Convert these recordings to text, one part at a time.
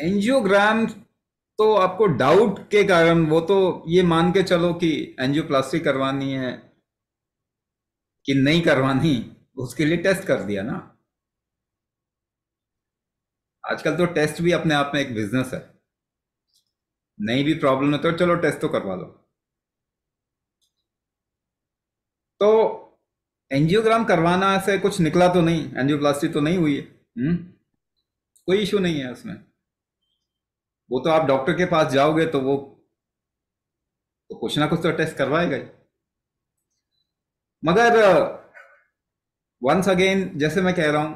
Angiogram तो आपको doubt के कारण वो तो ये मान के चलो कि एंजियोप्लास्टी करवानी है कि नहीं करवानी उसके लिए टेस्ट कर दिया ना आजकल तो टेस्ट भी अपने आप में एक बिजनेस है नहीं भी प्रॉब्लम है तो चलो टेस्ट तो करवा लो तो एंजियोग्राम करवाना से कुछ निकला तो नहीं एंजियोप्लास्टी तो नहीं हुई है हुँ? हम्म? कोई इशू नहीं है उसमें वो तो आप डॉक्टर के पास जाओगे तो वो तो कुछ ना कुछ तो टेस्ट करवाएगा ही मगर वंस uh, अगेन जैसे मैं कह रहा हूं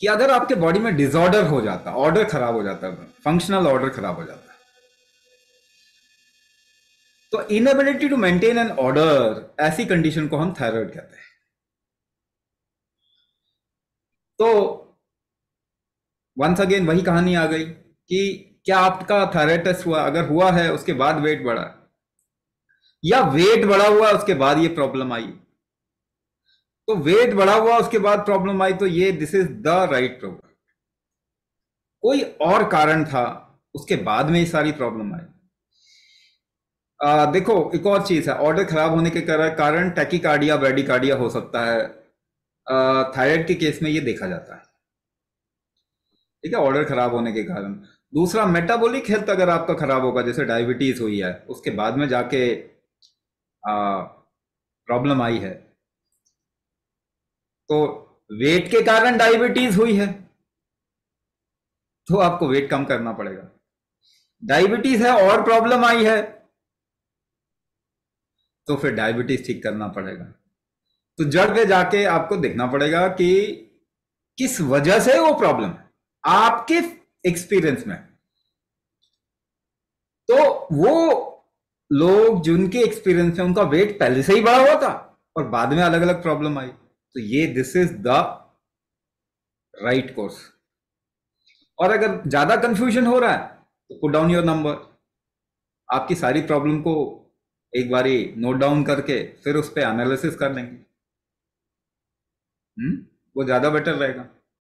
कि अगर आपके बॉडी में डिसऑर्डर हो जाता ऑर्डर खराब हो जाता फंक्शनल ऑर्डर खराब हो जाता तो inability to maintain an order ऐसी कंडीशन को हम थायराइड कहते हैं तो वंस अगेन वही कहानी आ गई कि क्या आपका थायराइटिस हुआ अगर हुआ है उसके बाद वेट बढ़ा या वेट बढ़ा हुआ उसके बाद ये प्रॉब्लम आई तो वेट बढ़ा हुआ उसके बाद प्रॉब्लम आई तो ये this is the right problem कोई और कारण था उसके बाद में ही सारी प्रॉब्लम आई देखो एक और चीज है ऑर्डर खराब होने के कारण टैकिकार्डिया ब्रेडिकार्डिया हो सकता है थायराइड के केस में ये देखा जाता है ठीक है ऑर्डर खराब होने के कारण दूसरा मेटाबॉलिक हेल्थ अगर आपका खराब होगा जैसे डायबिटीज हुई है उसके बाद में जाके प्रॉब्लम आई है तो वेट के कारण डायबिटीज हुई है तो आपको वेट कम करना पड़ेगा डायबिटीज है और प्रॉब्लम आई है तो फिर डायबिटीज ठीक करना पड़ेगा तो जड़ पे जाके आपको देखना पड़ेगा कि किस वजह से वो प्रॉब्लम है आपके एक्सपीरियंस में तो वो लोग जिनके एक्सपीरियंस में उनका वेट पहले से ही बड़ा हुआ था और बाद में अलग अलग प्रॉब्लम आई तो ये this is the right course और अगर ज्यादा कंफ्यूजन हो रहा है तो पुट डाउन योर नंबर आपकी सारी प्रॉब्लम को एक बारी नोट डाउन करके फिर उस पर एनालिसिस कर लेंगे हुँ? हम्म? वो ज्यादा बेटर रहेगा